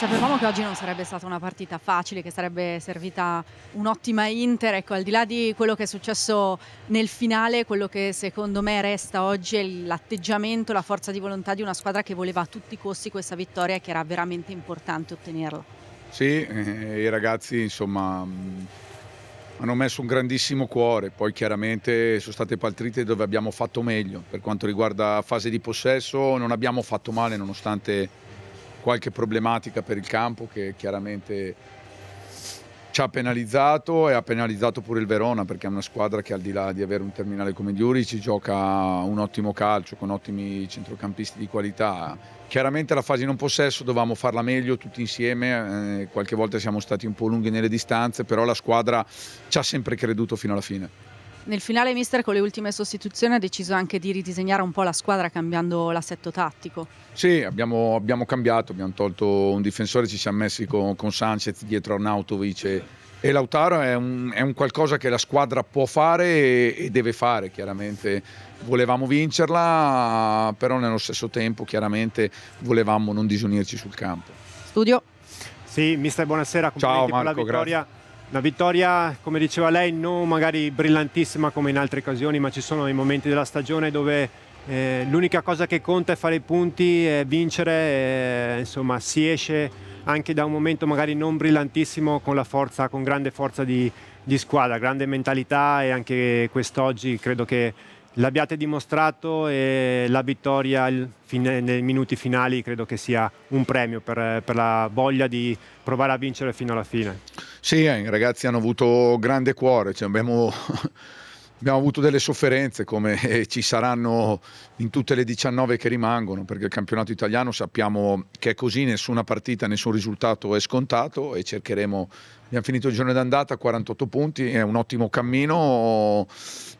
Sapevamo che oggi non sarebbe stata una partita facile, che sarebbe servita un'ottima Inter, ecco, al di là di quello che è successo nel finale, quello che secondo me resta oggi è l'atteggiamento, la forza di volontà di una squadra che voleva a tutti i costi questa vittoria e che era veramente importante ottenerla. Sì, eh, i ragazzi insomma mm, hanno messo un grandissimo cuore, poi chiaramente sono state partite dove abbiamo fatto meglio, per quanto riguarda fase di possesso non abbiamo fatto male nonostante qualche problematica per il campo che chiaramente ci ha penalizzato e ha penalizzato pure il Verona perché è una squadra che al di là di avere un terminale come Diuri ci gioca un ottimo calcio con ottimi centrocampisti di qualità. Chiaramente la fase in non possesso dovevamo farla meglio tutti insieme, eh, qualche volta siamo stati un po' lunghi nelle distanze, però la squadra ci ha sempre creduto fino alla fine. Nel finale mister con le ultime sostituzioni ha deciso anche di ridisegnare un po' la squadra cambiando l'assetto tattico. Sì, abbiamo, abbiamo cambiato, abbiamo tolto un difensore, ci siamo messi con, con Sanchez dietro a Nautovic e, e Lautaro è un, è un, qualcosa che la squadra può fare e, e deve fare, chiaramente. Volevamo vincerla, però nello stesso tempo chiaramente volevamo non disunirci sul campo. Studio. Sì, mister, buonasera, complimenti Ciao, Marco, per la vittoria. Grazie una vittoria, come diceva lei, non magari brillantissima come in altre occasioni, ma ci sono i momenti della stagione dove eh, l'unica cosa che conta è fare i punti, è vincere, e, insomma si esce anche da un momento magari non brillantissimo con la forza, con grande forza di, di squadra, grande mentalità e anche quest'oggi credo che l'abbiate dimostrato e la vittoria nei minuti finali credo che sia un premio per, per, la voglia di provare a vincere fino alla fine. Sì, eh, i ragazzi hanno avuto grande cuore, cioè abbiamo abbiamo avuto delle sofferenze come eh, ci saranno in tutte le 19 che rimangono, perché il campionato italiano sappiamo che è così, nessuna partita, nessun risultato è scontato e cercheremo, abbiamo finito il giorno d'andata, 48 punti, è un ottimo cammino,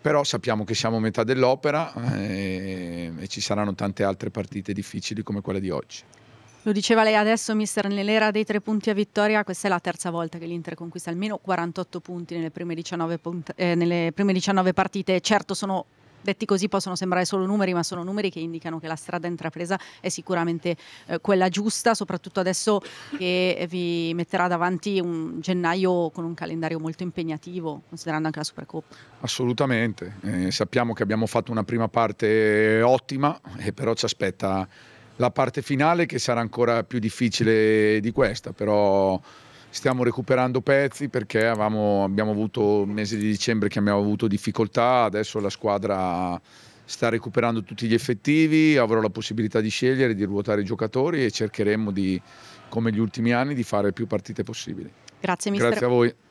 però sappiamo che siamo a metà dell'opera e, eh, e ci saranno tante altre partite difficili come quella di oggi. Lo diceva lei adesso, mister, nell'era dei tre punti a vittoria, questa è la terza volta che l'Inter conquista almeno 48 punti nelle prime 19, punt- eh, nelle prime 19 partite. Certo, sono, detti così possono sembrare solo numeri, ma sono numeri che indicano che la strada intrapresa è sicuramente eh, quella giusta, soprattutto adesso che vi metterà davanti un gennaio con un calendario molto impegnativo, considerando anche la Supercoppa. Assolutamente, eh, sappiamo che abbiamo fatto una prima parte ottima, eh, però ci aspetta la parte finale che sarà ancora più difficile di questa, però stiamo recuperando pezzi perché avevamo, abbiamo avuto il mese di dicembre che abbiamo avuto difficoltà, adesso la squadra sta recuperando tutti gli effettivi, avrò la possibilità di scegliere, di ruotare i giocatori e cercheremo di, come gli ultimi anni, di fare più partite possibili. Grazie, mister. Grazie a voi.